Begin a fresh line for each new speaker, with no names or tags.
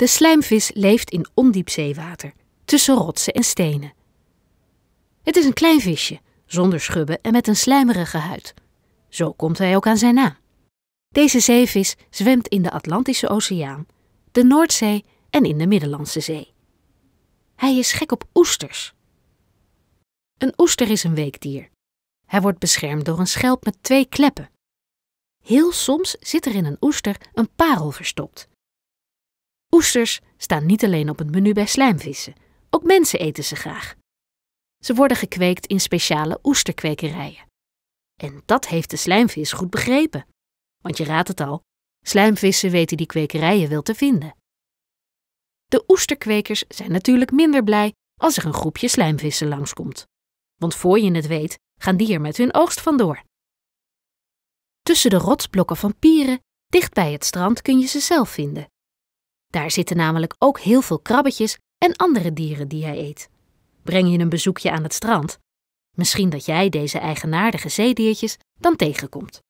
De slijmvis leeft in ondiep zeewater, tussen rotsen en stenen. Het is een klein visje, zonder schubben en met een slijmerige huid. Zo komt hij ook aan zijn naam. Deze zeevis zwemt in de Atlantische Oceaan, de Noordzee en in de Middellandse Zee. Hij is gek op oesters. Een oester is een weekdier. Hij wordt beschermd door een schelp met twee kleppen. Heel soms zit er in een oester een parel verstopt, Oesters staan niet alleen op het menu bij slijmvissen, ook mensen eten ze graag. Ze worden gekweekt in speciale oesterkwekerijen. En dat heeft de slijmvis goed begrepen. Want je raadt het al, slijmvissen weten die kwekerijen wel te vinden. De oesterkwekers zijn natuurlijk minder blij als er een groepje slijmvissen langskomt. Want voor je het weet, gaan die er met hun oogst vandoor. Tussen de rotsblokken van pieren, dicht bij het strand, kun je ze zelf vinden. Daar zitten namelijk ook heel veel krabbetjes en andere dieren die hij eet. Breng je een bezoekje aan het strand? Misschien dat jij deze eigenaardige zeediertjes dan tegenkomt.